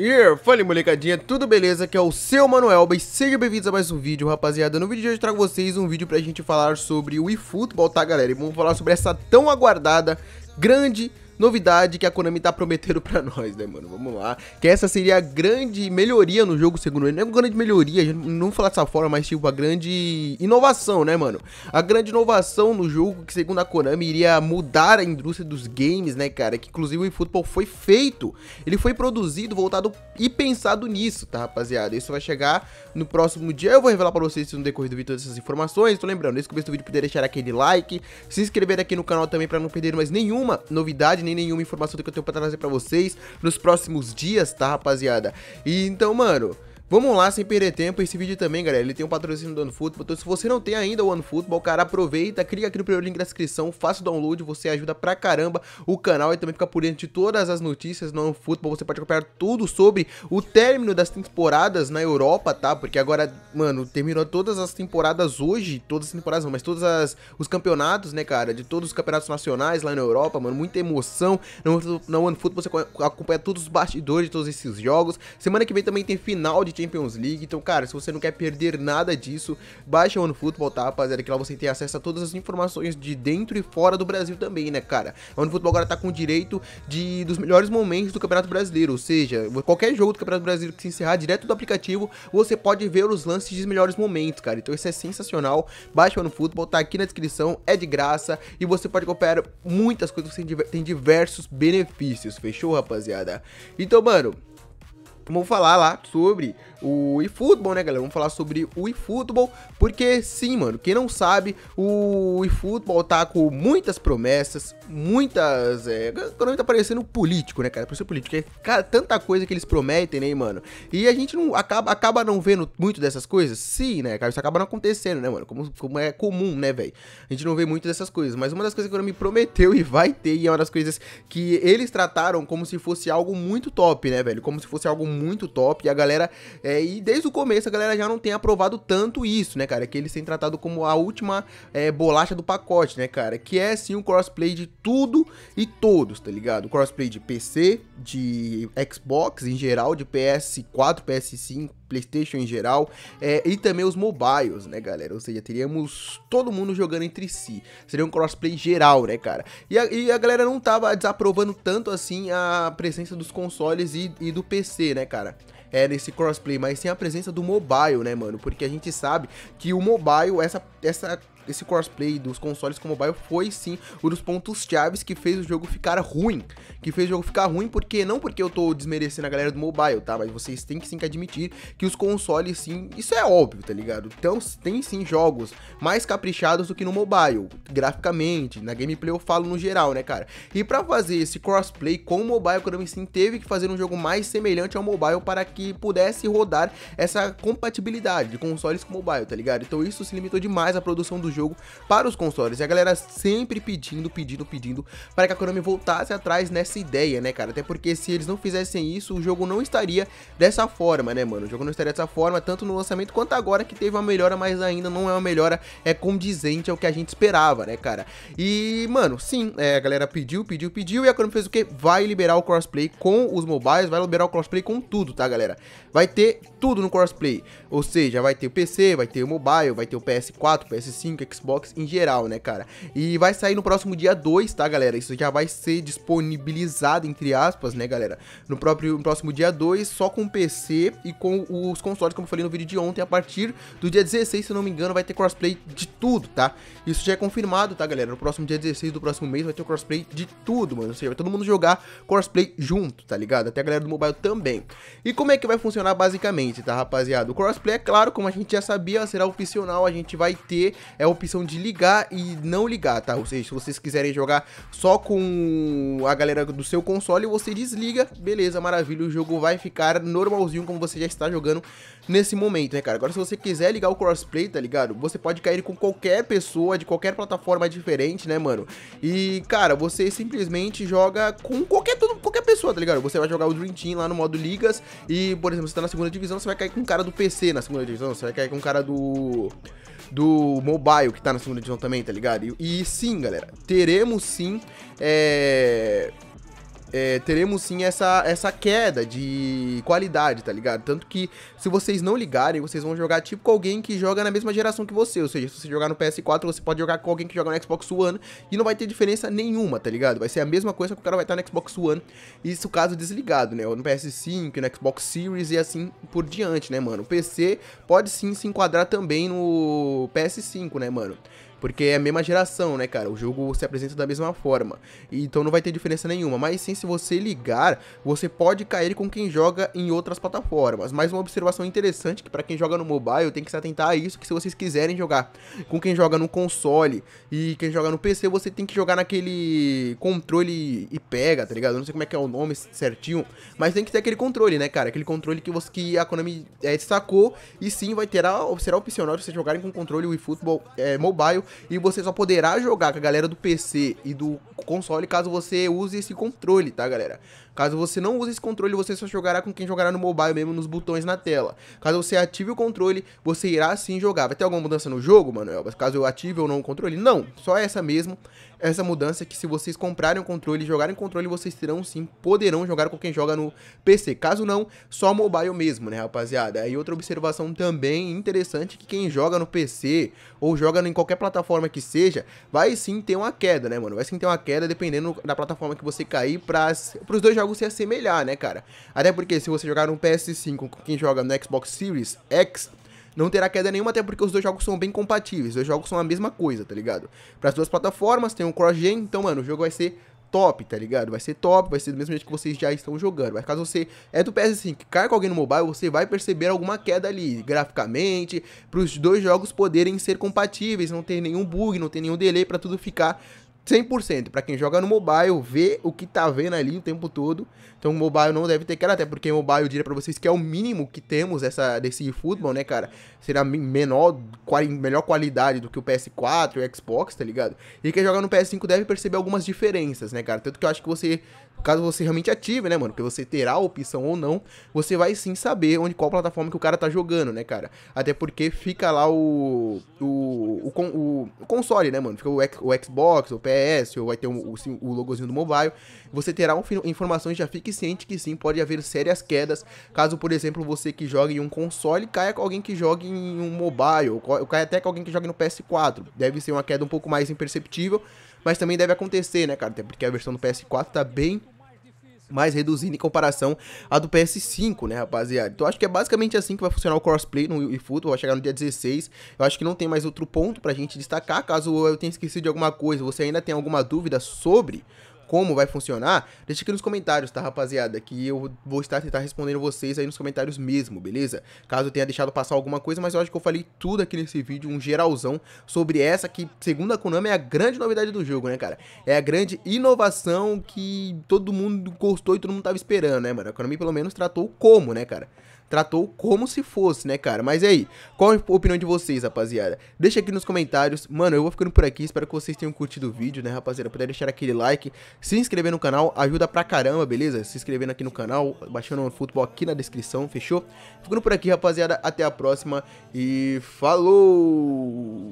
Yeah, fala molecadinha, tudo beleza? Aqui é o seu Manuel, bem, sejam bem-vindos a mais um vídeo, rapaziada. No vídeo de hoje eu trago vocês um vídeo pra gente falar sobre o eFootball, tá galera? E vamos falar sobre essa tão aguardada, grande novidade que a Konami tá prometendo pra nós, né, mano? Vamos lá. Que essa seria a grande melhoria no jogo, segundo ele. Não é uma grande melhoria, não falar dessa forma, mas tipo, a grande inovação, né, mano? A grande inovação no jogo que, segundo a Konami, iria mudar a indústria dos games, né, cara? Que inclusive o eFootball foi feito. Ele foi produzido, voltado e pensado nisso, tá, rapaziada? Isso vai chegar no próximo dia. Eu vou revelar pra vocês no decorrer do vídeo todas essas informações. Tô lembrando, nesse começo do vídeo, poder deixar aquele like, se inscrever aqui no canal também pra não perder mais nenhuma novidade, nem nenhuma informação que eu tenho pra trazer pra vocês nos próximos dias, tá, rapaziada? E então, mano, Vamos lá, sem perder tempo, esse vídeo também, galera, ele tem um patrocínio do OneFootball, então se você não tem ainda o OneFootball, cara, aproveita, clica aqui no primeiro link da descrição, faça o download, você ajuda pra caramba o canal e também fica por dentro de todas as notícias no OneFootball, você pode acompanhar tudo sobre o término das temporadas na Europa, tá? Porque agora, mano, terminou todas as temporadas hoje, todas as temporadas não, mas todos as, os campeonatos, né, cara, de todos os campeonatos nacionais lá na Europa, mano, muita emoção, na OneFootball você acompanha todos os bastidores de todos esses jogos, semana que vem também tem final de Champions League. Então, cara, se você não quer perder nada disso, baixa o Futebol tá, rapaziada? Que lá você tem acesso a todas as informações de dentro e fora do Brasil também, né, cara? A Futebol agora tá com direito de dos melhores momentos do Campeonato Brasileiro, ou seja, qualquer jogo do Campeonato Brasileiro que se encerrar direto do aplicativo, você pode ver os lances dos melhores momentos, cara. Então, isso é sensacional. Baixa o Futebol, tá aqui na descrição, é de graça e você pode comprar muitas coisas, você tem diversos benefícios, fechou, rapaziada? Então, mano, Vamos falar lá sobre o eFootball, né, galera? Vamos falar sobre o eFootball, porque sim, mano, quem não sabe, o eFootball tá com muitas promessas, muitas. É, quando tá parecendo político, né, cara? Por ser político, é cara, tanta coisa que eles prometem, né, mano? E a gente não acaba, acaba não vendo muito dessas coisas? Sim, né, cara? Isso acaba não acontecendo, né, mano? Como, como é comum, né, velho? A gente não vê muito dessas coisas, mas uma das coisas que o me prometeu e vai ter, e é uma das coisas que eles trataram como se fosse algo muito top, né, velho? Como se fosse algo muito muito top. E a galera. É, e desde o começo a galera já não tem aprovado tanto isso, né, cara? É que eles têm tratado como a última é, bolacha do pacote, né, cara? Que é sim o crossplay de tudo e todos, tá ligado? Crossplay de PC, de Xbox em geral, de PS4, PS5, PlayStation em geral, é, e também os mobiles, né, galera? Ou seja, teríamos todo mundo jogando entre si. Seria um crossplay geral, né, cara? E a, e a galera não tava desaprovando tanto assim a presença dos consoles e, e do PC, né, cara? É, nesse crossplay, mas sem a presença do mobile, né, mano? Porque a gente sabe que o mobile, essa, essa esse crossplay dos consoles com mobile foi sim um dos pontos chaves que fez o jogo ficar ruim. Que fez o jogo ficar ruim porque, não porque eu tô desmerecendo a galera do mobile, tá? Mas vocês têm que sim que admitir que os consoles sim, isso é óbvio, tá ligado? Então tem sim jogos mais caprichados do que no mobile, graficamente, na gameplay eu falo no geral, né, cara? E para fazer esse crossplay com o mobile, o Konami sim teve que fazer um jogo mais semelhante ao mobile para que pudesse rodar essa compatibilidade de consoles com mobile, tá ligado? Então isso se limitou demais à produção do jogo jogo para os consoles. E a galera sempre pedindo, pedindo, pedindo para que a Konami voltasse atrás nessa ideia, né, cara? Até porque se eles não fizessem isso, o jogo não estaria dessa forma, né, mano? O jogo não estaria dessa forma, tanto no lançamento quanto agora que teve uma melhora, mas ainda não é uma melhora é condizente ao que a gente esperava, né, cara? E, mano, sim, é, a galera pediu, pediu, pediu e a Konami fez o quê? Vai liberar o crossplay com os mobiles, vai liberar o crossplay com tudo, tá, galera? Vai ter tudo no crossplay, ou seja, vai ter o PC, vai ter o mobile, vai ter o PS4, PS5, Xbox em geral, né, cara? E vai sair no próximo dia 2, tá, galera? Isso já vai ser disponibilizado, entre aspas, né, galera? No próprio no próximo dia 2, só com PC e com os consoles, como eu falei no vídeo de ontem, a partir do dia 16, se não me engano, vai ter crossplay de tudo, tá? Isso já é confirmado, tá, galera? No próximo dia 16 do próximo mês vai ter crossplay de tudo, mano. Ou seja, vai todo mundo jogar crossplay junto, tá ligado? Até a galera do mobile também. E como é que vai funcionar basicamente, tá, rapaziada? O crossplay, é claro, como a gente já sabia, será opcional, a gente vai ter, é, opção de ligar e não ligar, tá? Ou seja, se vocês quiserem jogar só com a galera do seu console, você desliga, beleza, maravilha, o jogo vai ficar normalzinho como você já está jogando nesse momento, né, cara? Agora, se você quiser ligar o crossplay, tá ligado? Você pode cair com qualquer pessoa, de qualquer plataforma diferente, né, mano? E, cara, você simplesmente joga com qualquer, todo, qualquer pessoa, tá ligado? Você vai jogar o Dream Team lá no modo ligas e, por exemplo, você tá na segunda divisão, você vai cair com um cara do PC na segunda divisão, você vai cair com um cara do do mobile, que tá na segunda divisão também, tá ligado? E, e sim, galera, teremos sim é, é, teremos sim essa, essa queda de qualidade, tá ligado? Tanto que se vocês não ligarem, vocês vão jogar tipo com alguém que joga na mesma geração que você. Ou seja, se você jogar no PS4, você pode jogar com alguém que joga no Xbox One e não vai ter diferença nenhuma, tá ligado? Vai ser a mesma coisa que o cara vai estar no Xbox One, isso caso desligado, né? Ou no PS5, no Xbox Series e assim por diante, né, mano? O PC pode sim se enquadrar também no PS5, né, mano? Porque é a mesma geração, né, cara? O jogo se apresenta da mesma forma. Então não vai ter diferença nenhuma. Mas sim, se você ligar, você pode cair com quem joga em outras plataformas. Mais uma observação interessante que para quem joga no mobile tem que se atentar a isso, que se vocês quiserem jogar com quem joga no console e quem joga no PC, você tem que jogar naquele controle e pega, tá ligado? não sei como é que é o nome certinho, mas tem que ter aquele controle, né, cara? Aquele controle que você que a Konami é, eh, destacou e sim vai ter a, será opcional se vocês jogarem com controle e futebol é, mobile e você só poderá jogar com a galera do PC e do console caso você use esse controle, tá, galera? Caso você não use esse controle, você só jogará com quem jogará no mobile mesmo, nos botões na tela. Caso você ative o controle, você irá sim jogar. Vai ter alguma mudança no jogo, Manuel? Caso eu ative ou não o controle? Não, só essa mesmo. Essa mudança que se vocês comprarem o controle e jogarem o controle, vocês terão sim, poderão jogar com quem joga no PC. Caso não, só mobile mesmo, né, rapaziada? E outra observação também interessante, que quem joga no PC ou joga em qualquer plataforma, plataforma que seja, vai sim ter uma queda, né, mano? Vai sim ter uma queda dependendo da plataforma que você cair para os dois jogos se assemelhar, né, cara? Até porque se você jogar no PS5 com quem joga no Xbox Series X, não terá queda nenhuma, até porque os dois jogos são bem compatíveis. Os dois jogos são a mesma coisa, tá ligado? Para as duas plataformas, tem um cross-gen, então, mano, o jogo vai ser top, tá ligado? Vai ser top, vai ser do mesmo jeito que vocês já estão jogando. Mas caso você é do PS5 assim, cai com alguém no mobile, você vai perceber alguma queda ali, graficamente, para os dois jogos poderem ser compatíveis, não ter nenhum bug, não ter nenhum delay, para tudo ficar 100%. Para quem joga no mobile, vê o que tá vendo ali o tempo todo. Então o mobile não deve ter cara, até porque o mobile, eu diria para vocês que é o mínimo que temos essa, desse futebol, né, cara? Será menor, melhor qualidade do que o PS4 e o Xbox, tá ligado? E quem joga no PS5 deve perceber algumas diferenças, né, cara? Tanto que eu acho que você Caso você realmente ative, né, mano? Porque você terá a opção ou não, você vai sim saber onde qual plataforma que o cara tá jogando, né, cara? Até porque fica lá o. o, o, o, o console, né, mano? Fica o, o Xbox, o PS, ou vai ter o, o, o logozinho do mobile. Você terá um, informações, já fique ciente que sim, pode haver sérias quedas. Caso, por exemplo, você que joga em um console caia com alguém que joga em um mobile, ou caia até com alguém que joga no PS4. Deve ser uma queda um pouco mais imperceptível mas também deve acontecer, né, cara? porque a versão do PS4 tá bem mais reduzida em comparação à do PS5, né, rapaziada? Então acho que é basicamente assim que vai funcionar o crossplay no eFootball, vai chegar no dia 16. Eu acho que não tem mais outro ponto pra gente destacar, caso eu tenha esquecido de alguma coisa, você ainda tem alguma dúvida sobre como vai funcionar, deixa aqui nos comentários, tá, rapaziada? Que eu vou estar tentar respondendo vocês aí nos comentários mesmo, beleza? Caso eu tenha deixado passar alguma coisa, mas eu acho que eu falei tudo aqui nesse vídeo, um geralzão, sobre essa que, segundo a Konami, é a grande novidade do jogo, né, cara? É a grande inovação que todo mundo gostou e todo mundo tava esperando, né, mano? A Konami pelo menos tratou como, né, cara? tratou como se fosse, né, cara? Mas e aí? Qual a opinião de vocês, rapaziada? Deixa aqui nos comentários. Mano, eu vou ficando por aqui. Espero que vocês tenham curtido o vídeo, né, rapaziada? Poder deixar aquele like, se inscrever no canal, ajuda pra caramba, beleza? Se inscrevendo aqui no canal, baixando o futebol aqui na descrição, fechou? Ficando por aqui, rapaziada. Até a próxima e falou!